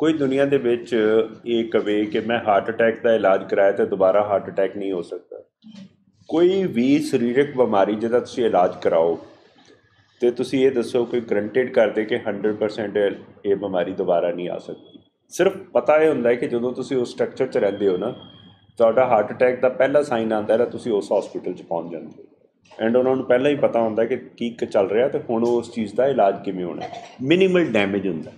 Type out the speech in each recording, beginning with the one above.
ਕੋਈ ਦੁਨੀਆ ਦੇ ਵਿੱਚ ਇਹ ਕਵੇ ਕਿ ਮੈਂ ਹਾਰਟ ਅਟੈਕ ਦਾ ਇਲਾਜ ਕਰਾਇਆ ਤੇ ਦੁਬਾਰਾ ਹਾਰਟ ਅਟੈਕ ਨਹੀਂ ਹੋ ਸਕਦਾ ਕੋਈ ਵੀ ਸਰੀਰਕ ਬਿਮਾਰੀ ਜਿਹਦਾ ਤੁਸੀਂ ਇਲਾਜ ਕਰਾਓ ਤੇ ਤੁਸੀਂ ਇਹ ਦੱਸੋ ਕੋਈ ਗਰੰਟੀਡ ਕਰ ਦੇ ਕਿ 100% ਇਹ ਬਿਮਾਰੀ ਦੁਬਾਰਾ ਨਹੀਂ ਆ ਸਕਦੀ ਸਿਰਫ ਪਤਾ ਇਹ ਹੁੰਦਾ ਹੈ ਕਿ ਜਦੋਂ ਤੁਸੀਂ ਉਸ ਸਟਰਕਚਰ 'ਚ ਰਹਿੰਦੇ ਹੋ ਨਾ ਤੁਹਾਡਾ ਹਾਰਟ ਅਟੈਕ ਦਾ ਪਹਿਲਾ ਸਾਈਨ ਆਉਂਦਾ ਹੈ ਤੁਸੀਂ ਉਸ ਹਸਪੀਟਲ 'ਚ ਪਹੁੰਚ ਜਾਂਦੇ ਹੋ ਐਂਡ ਉਹਨਾਂ ਨੂੰ ਪਹਿਲਾਂ ਹੀ ਪਤਾ ਹੁੰਦਾ ਕਿ ਕੀ ਚੱਲ ਰਿਹਾ ਤੇ ਹੁਣ ਉਸ ਚੀਜ਼ ਦਾ ਇਲਾਜ ਕਿਵੇਂ ਹੋਣਾ ਮਿਨੀਮਲ ਡੈਮੇਜ ਹੁੰਦਾ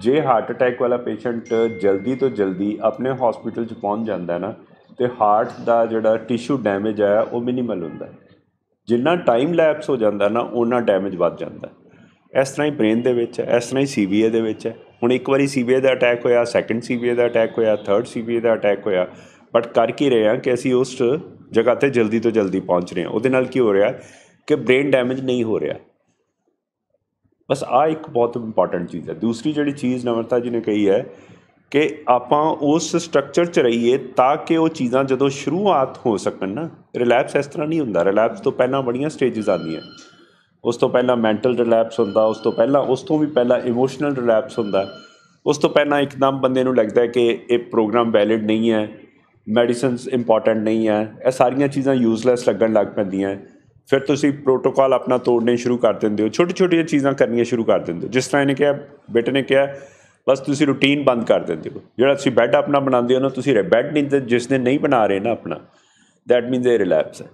ਜੇ ਹਾਰਟ ਅਟੈਕ ਵਾਲਾ ਪੇਸ਼ੈਂਟ ਜਲਦੀ ਤੋਂ ਜਲਦੀ ਆਪਣੇ ਹਸਪੀਟਲ 'ਚ ਪਹੁੰਚ ਜਾਂਦਾ ਨਾ ਤੇ ਹਾਰਟ ਦਾ ਜਿਹੜਾ ਟਿਸ਼ੂ ਡੈਮੇਜ ਆ ਉਹ ਮਿਨੀਮਲ ਹੁੰਦਾ ਜਿੰਨਾ ਟਾਈਮ ਲੈਪਸ ਹੋ ਜਾਂਦਾ ਨਾ ਉਹਨਾਂ ਡੈਮੇਜ ਵੱਧ ਜਾਂਦਾ ਇਸ ਤਰ੍ਹਾਂ ਹੀ ਬ੍ਰੇਨ ਦੇ ਵਿੱਚ ਇਸ ਤਰ੍ਹਾਂ ਹੀ ਸੀਵੀਏ ਦੇ ਵਿੱਚ ਹੁਣ ਇੱਕ ਵਾਰੀ ਸੀਵੀਏ ਦਾ ਅਟੈਕ ਹੋਇਆ ਸੈਕੰਡ ਸੀਵੀਏ ਦਾ ਅਟੈਕ ਹੋਇਆ ਥਰਡ ਸੀਵੀਏ ਦਾ ਅਟੈਕ ਹੋਇਆ ਬਟ ਕਰ ਕੀ ਰਹੇ ਆ ਕਿ ਅਸੀਂ ਉਸ ਜਗ੍ਹਾ ਤੇ ਜਲਦੀ ਤੋਂ ਜਲਦੀ ਪਹੁੰਚ ਰਹੇ ਹਾਂ ਉਹਦੇ ਨਾਲ ਕੀ ਹੋ ਰਿਹਾ ਕਿ ਬ੍ਰੇਨ ਡੈਮੇਜ ਨਹੀਂ ਹੋ ਰਿਹਾ ਬਸ ਆ ਇੱਕ ਬਹੁਤ ਇੰਪੋਰਟੈਂਟ ਚੀਜ਼ ਹੈ ਦੂਸਰੀ ਜਿਹੜੀ ਚੀਜ਼ ਨਮਰਤਾ ਜੀ ਨੇ ਕਹੀ ਹੈ ਕਿ ਆਪਾਂ ਉਸ ਸਟਰਕਚਰ 'ਚ ਰਹੀਏ ਤਾਂ ਕਿ ਉਹ ਚੀਜ਼ਾਂ ਜਦੋਂ ਸ਼ੁਰੂਆਤ ਹੋ ਸਕਣ ਨਾ ਰਿਲੈਪਸ ਇਸ ਤਰ੍ਹਾਂ ਨਹੀਂ ਹੁੰਦਾ ਰਿਲੈਪਸ ਤੋਂ ਪਹਿਲਾਂ ਬੜੀਆਂ ਸਟੇजेस ਆਉਂਦੀਆਂ ਉਸ ਤੋਂ ਪਹਿਲਾਂ ਮੈਂਟਲ ਰਿਲੈਪਸ ਹੁੰਦਾ ਉਸ ਤੋਂ ਪਹਿਲਾਂ ਉਸ ਤੋਂ ਵੀ ਪਹਿਲਾਂ ਇਮੋਸ਼ਨਲ ਰਿਲੈਪਸ ਹੁੰਦਾ ਉਸ ਤੋਂ ਪਹਿਲਾਂ ਇੱਕਦਮ ਬੰਦੇ ਨੂੰ ਲੱਗਦਾ ਹੈ ਕਿ ਇਹ ਪ੍ਰੋਗਰਾਮ ਵੈਲਿਡ ਨਹੀਂ ਹੈ ਮੈਡੀਸਿਨਸ ਇੰਪੋਰਟੈਂਟ ਨਹੀਂ ਹੈ ਇਹ ਸਾਰੀਆਂ ਚੀਜ਼ਾਂ ਯੂਸਲੈਸ ਲੱਗਣ ਲੱਗ ਪੈਂਦੀਆਂ ਫਿਰ ਤੁਸੀਂ ਪ੍ਰੋਟੋਕਾਲ ਆਪਣਾ ਤੋੜਨੇ ਸ਼ੁਰੂ ਕਰ ਦਿੰਦੇ ਹੋ ਛੋਟੀ ਛੋਟੀਆਂ ਚੀਜ਼ਾਂ ਕਰਨੀਆਂ ਸ਼ੁਰੂ ਕਰ ਦਿੰਦੇ ਹੋ ਜਿਸ ਤਰ੍ਹਾਂ ਇਹਨੇ ਕਿਹਾ ਬੇਟੇ ਨੇ ਕਿਹਾ ਬਸ ਤੁਸੀਂ ਰੁਟੀਨ ਬੰਦ ਕਰ ਦਿੰਦੇ ਹੋ ਜਿਹੜਾ ਤੁਸੀਂ ਬੈੱਡ ਆਪਣਾ ਬਣਾਉਂਦੇ ਹੋ ਨਾ ਤੁਸੀਂ ਬੈੱਡ ਨਹੀਂ ਤੇ ਜਿਸ ਦਿਨ ਨਹੀਂ ਬਣਾ ਰਹੇ ਨਾ ਆਪਣਾ ਦੈਟ ਮੀਨਸ ਦੇ ਰਿਲੈਪਸ ਹੈ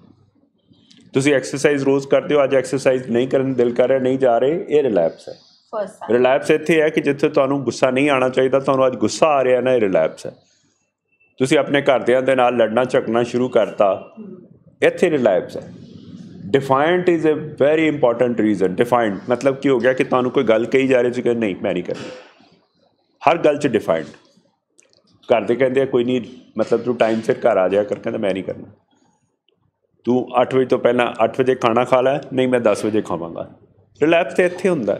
ਤੁਸੀਂ ਐਕਸਰਸਾਈਜ਼ ਰੋਜ਼ ਕਰਦੇ ਹੋ ਅੱਜ ਐਕਸਰਸਾਈਜ਼ ਨਹੀਂ ਕਰਨ ਦਿਲ ਕਰ ਰਿਹਾ ਨਹੀਂ ਜਾ ਰਹੇ ਇਹ ਰਿਲੈਪਸ ਹੈ ਫਸਟ ਰਿਲੈਪਸ ਇੱਥੇ ਹੈ ਕਿ ਜਿੱਥੇ ਤੁਹਾਨੂੰ ਗੁੱਸਾ ਨਹੀਂ ਆਣਾ ਚਾਹੀਦਾ ਤੁਹਾਨੂੰ ਅੱਜ ਗੁੱਸਾ ਆ ਰਿਹਾ ਨਾ ਇਹ ਰਿਲੈਪਸ ਹੈ ਤੁਸੀਂ ਆਪਣੇ ਘਰਦਿਆਂ ਦੇ ਨਾਲ ਲੜਨਾ ਝਗੜਨਾ ਸ਼ੁਰੂ ਕਰਤਾ ਇੱਥੇ ਰਿਲੈਪਸ ਹੈ defined is a very important reason defined ਮਤਲਬ ਕੀ ਹੋ ਗਿਆ ਕਿ ਤੁਹਾਨੂੰ ਕੋਈ ਗੱਲ ਕਹੀ ਜਾ ਰਹੀ ਸੀ ਕਿ ਨਹੀਂ ਮੈਂ ਨਹੀਂ ਕਰਨੀ ਹਰ ਗੱਲ 'ਚ ਡਿਫਾਈਨਡ ਘਰ ਦੇ ਕਹਿੰਦੇ ਆ ਕੋਈ ਨਹੀਂ ਮਤਲਬ ਤੂੰ ਟਾਈਮ ਸਿਰ ਘਰ ਆ ਜਾਇਆ ਕਰ ਕਹਿੰਦਾ ਮੈਂ ਨਹੀਂ ਕਰਨਾ ਤੂੰ 8 ਵਜੇ ਤੋਂ ਪਹਿਲਾਂ 8 ਵਜੇ ਖਾਣਾ ਖਾ ਲੈ ਨਹੀਂ ਮੈਂ 10 ਵਜੇ ਖਾਵਾਂਗਾ ਰਿਲੈਪਸ ਤੇ ਇੱਥੇ ਹੁੰਦਾ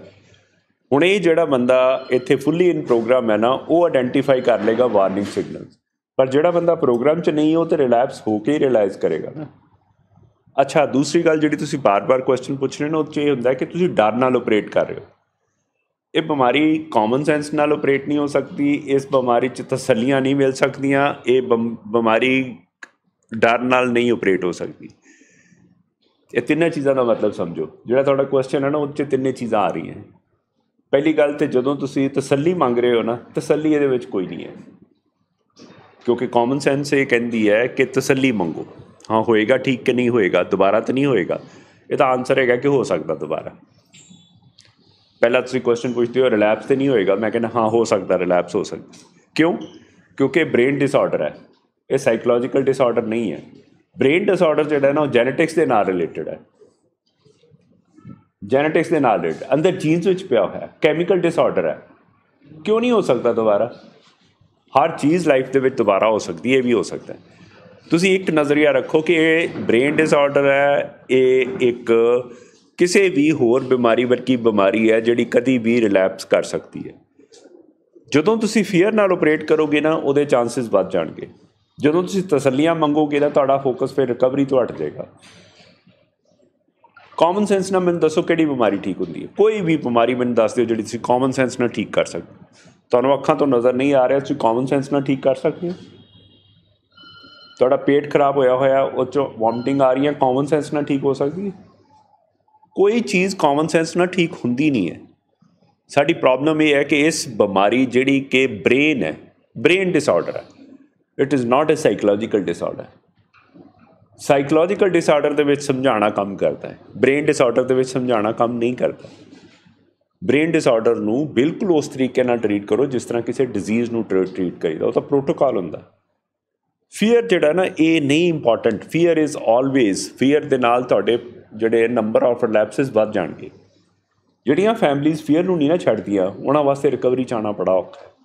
ਹੁਣ ਇਹ ਜਿਹੜਾ ਬੰਦਾ ਇੱਥੇ ਫੁੱਲੀ ਇਨ ਪ੍ਰੋਗਰਾਮ ਹੈ ਨਾ ਉਹ ਆਇਡੈਂਟੀਫਾਈ ਕਰ ਲੇਗਾ ਵਾਰਨਿੰਗ ਸਿਗਨਲਸ ਪਰ ਜਿਹੜਾ ਬੰਦਾ ਪ੍ਰੋਗਰਾਮ 'ਚ ਨਹੀਂ ਉਹ ਤੇ ਰਿਲੈਪਸ ਹੋ ਕੇ ਹੀ ਰਿਅਲਾਈਜ਼ ਕਰੇਗਾ ਨਾ ਅੱਛਾ ਦੂਸਰੀ ਗੱਲ ਜਿਹੜੀ ਤੁਸੀਂ ਬਾਰ-ਬਾਰ ਕੁਐਸਚਨ ਪੁੱਛ ਰਹੇ ਹੋ ਉਹ ਚ ਇਹ ਹੁੰਦਾ ਕਿ ਤੁਸੀਂ ਡਰ ਨਾਲ ਆਪਰੇਟ ਕਰ ਰਹੇ ਹੋ ਇਹ ਬਿਮਾਰੀ ਕਾਮਨ ਸੈਂਸ ਨਾਲ ਆਪਰੇਟ ਨਹੀਂ ਹੋ ਸਕਦੀ ਇਸ ਬਿਮਾਰੀ 'ਚ ਤਸੱਲੀਆਂ ਨਹੀਂ ਮਿਲ ਸਕਦੀਆਂ ਇਹ ਬਿਮਾਰੀ ਡਰ ਨਾਲ ਨਹੀਂ ਆਪਰੇਟ ਹੋ ਸਕਦੀ ਇਹ ਤਿੰਨੇ ਚੀਜ਼ਾਂ ਦਾ ਮਤਲਬ ਸਮਝੋ ਜਿਹੜਾ ਤੁਹਾਡਾ ਕੁਐਸਚਨ ਹੈ ਨਾ ਉਹ 'ਚ ਤਿੰਨੇ ਚੀਜ਼ਾਂ ਆ ਰਹੀਆਂ ਪਹਿਲੀ ਗੱਲ ਤੇ ਜਦੋਂ ਤੁਸੀਂ ਤਸੱਲੀ ਮੰਗ ਰਹੇ ਹੋ ਨਾ ਤਸੱਲੀ ਇਹਦੇ ਵਿੱਚ ਕੋਈ ਨਹੀਂ ਹੈ ਕਿਉਂਕਿ ਕਾਮਨ ਸੈਂਸ ਇਹ ਕਹਿੰਦੀ ਹੈ ਕਿ ਤਸੱਲੀ ਮੰਗੋ ਹਾਂ ਹੋਏਗਾ ਠੀਕ ਕਿ ਨਹੀਂ ਹੋਏਗਾ ਦੁਬਾਰਾ ਤਾਂ ਨਹੀਂ ਹੋਏਗਾ ਇਹਦਾ ਆਨਸਰ ਹੈਗਾ ਕਿ ਹੋ ਸਕਦਾ ਦੁਬਾਰਾ ਪਹਿਲਾ ਤੁਸੀਂ ਕੁਐਸਚਨ ਪੁੱਛਦੇ ਹੋ ਰਿਲੈਪਸ ਤੇ ਨਹੀਂ ਹੋਏਗਾ ਮੈਂ ਕਹਿੰਦਾ ਹਾਂ ਹੋ ਸਕਦਾ ਰਿਲੈਪਸ ਹੋ ਸਕਦਾ ਕਿਉਂ ਕਿਉਂਕਿ ਬ੍ਰੇਨ ਡਿਸਆਰਡਰ ਹੈ ਇਹ ਸਾਈਕੋਲੋਜੀਕਲ ਡਿਸਆਰਡਰ ਨਹੀਂ ਹੈ ਬ੍ਰੇਨ ਡਿਸਆਰਡਰ ਜਿਹੜਾ ਨਾ ਉਹ ਜੈਨੇਟਿਕਸ ਦੇ ਨਾਲ ਰਿਲੇਟਡ ਹੈ ਜੈਨੇਟਿਕਸ ਦੇ ਨਾਲ ਰਿਲੇਟਡ ਅੰਦਰ ਜੀਨਸ ਵਿੱਚ ਪਿਆ ਹੋਇਆ ਹੈ ਕੈਮੀਕਲ ਡਿਸਆਰਡਰ ਹੈ ਕਿਉਂ ਨਹੀਂ ਹੋ ਸਕਦਾ ਦੁਬਾਰਾ ਹਰ ਚੀਜ਼ ਲਾਈਫ ਦੇ ਵਿੱਚ ਦੁਬਾਰਾ ਹੋ ਸਕਦੀ ਹੈ ਵੀ ਹੋ ਸਕਦਾ ਹੈ ਤੁਸੀਂ ਇੱਕ ਨਜ਼ਰੀਆ ਰੱਖੋ ਕਿ ਇਹ ਬ੍ਰੇਨ ਡਿਸਆਰਡਰ ਹੈ ਇਹ ਇੱਕ ਕਿਸੇ ਵੀ ਹੋਰ ਬਿਮਾਰੀ ਵਰਗੀ ਬਿਮਾਰੀ ਹੈ ਜਿਹੜੀ ਕਦੀ ਵੀ ਰਿਲੈਪਸ ਕਰ ਸਕਦੀ ਹੈ ਜਦੋਂ ਤੁਸੀਂ ਫੀਅਰ ਨਾਲ ਆਪਰੇਟ ਕਰੋਗੇ ਨਾ ਉਹਦੇ ਚਾਂਸਸ ਵੱਧ ਜਾਣਗੇ ਜਦੋਂ ਤੁਸੀਂ ਤਸੱਲੀਆਂ ਮੰਗੋਗੇ ਤਾਂ ਤੁਹਾਡਾ ਫੋਕਸ ਫਿਰ ਰਿਕਵਰੀ ਤੋਂ ਹਟ ਜਾਏਗਾ ਕਾਮਨ ਸੈਂਸ ਨਾਲ ਮੈਨੂੰ ਦੱਸੋ ਕਿਹੜੀ ਬਿਮਾਰੀ ਠੀਕ ਹੁੰਦੀ ਹੈ ਕੋਈ ਵੀ ਬਿਮਾਰੀ ਮੈਨੂੰ ਦੱਸ ਦਿਓ ਜਿਹੜੀ ਤੁਸੀਂ ਕਾਮਨ ਸੈਂਸ ਨਾਲ ਠੀਕ ਕਰ ਸਕਦੇ ਤੁਹਾਨੂੰ ਅੱਖਾਂ ਤੋਂ ਨਜ਼ਰ ਨਹੀਂ ਆ ਰਿਹਾ ਤੁਸੀਂ ਕਾਮਨ ਸੈਂਸ ਨਾਲ ਠੀਕ ਕਰ ਸਕਦੇ ਹੋ ਤੁਹਾਡਾ ਪੇਟ ਖਰਾਬ ਹੋਇਆ ਹੋਇਆ ਉਹ ਚ ਵੋਮਟਿੰਗ ਆ ਰਹੀ ਹੈ ਕਾਮਨ ਸੈਂਸ ਨਾਲ ਠੀਕ ਹੋ ਸਕਦੀ ਹੈ ਕੋਈ ਚੀਜ਼ ਕਾਮਨ ਸੈਂਸ ਨਾਲ ਠੀਕ ਹੁੰਦੀ ਨਹੀਂ ਹੈ ਸਾਡੀ ਪ੍ਰੋਬਲਮ ਇਹ ਹੈ ਕਿ ਇਸ ਬਿਮਾਰੀ ਜਿਹੜੀ ਕਿ ਬ੍ਰੇਨ ਹੈ ਬ੍ਰੇਨ ਡਿਸਆਰਡਰ ਹੈ it is not a psychological disorder psychological disorder ਦੇ ਵਿੱਚ ਸਮਝਾਣਾ ਕੰਮ ਕਰਦਾ ਹੈ ਬ੍ਰੇਨ ਡਿਸਆਰਡਰ ਦੇ ਵਿੱਚ ਸਮਝਾਣਾ ਕੰਮ ਨਹੀਂ ਕਰਦਾ ਬ੍ਰੇਨ ਡਿਸਆਰਡਰ ਨੂੰ ਬਿਲਕੁਲ ਉਸ ਤਰੀਕੇ ਨਾਲ ਟ੍ਰੀਟ ਕਰੋ ਜਿਸ ਤਰ੍ਹਾਂ ਕਿਸੇ ਡਿਜ਼ੀਜ਼ ਨੂੰ ਟ੍ਰੀਟ ਕਰੀਦਾ ਉਹ ਤਾਂ ਪ੍ਰੋਟੋਕਾਲ ਹੁੰਦਾ ਫੀਅਰ ਜਿਹੜਾ ਨਾ ਇਹ ਨਹੀਂ important fear is always fear ਦੇ ਨਾਲ ਤੁਹਾਡੇ ਜਿਹੜੇ ਨੰਬਰ ਆਫ ਰਿਲੈਪਸਸ ਵੱਧ ਜਾਣਗੇ ਜਿਹੜੀਆਂ ਫੈਮਲੀਆਂ ਫੀਅਰ ਨੂੰ ਨਹੀਂ ਨਾ ਛੱਡਦੀਆਂ ਉਹਨਾਂ ਵਾਸਤੇ ਰਿਕਵਰੀ ਚਾਣਾ ਬੜਾ ਔਖਾ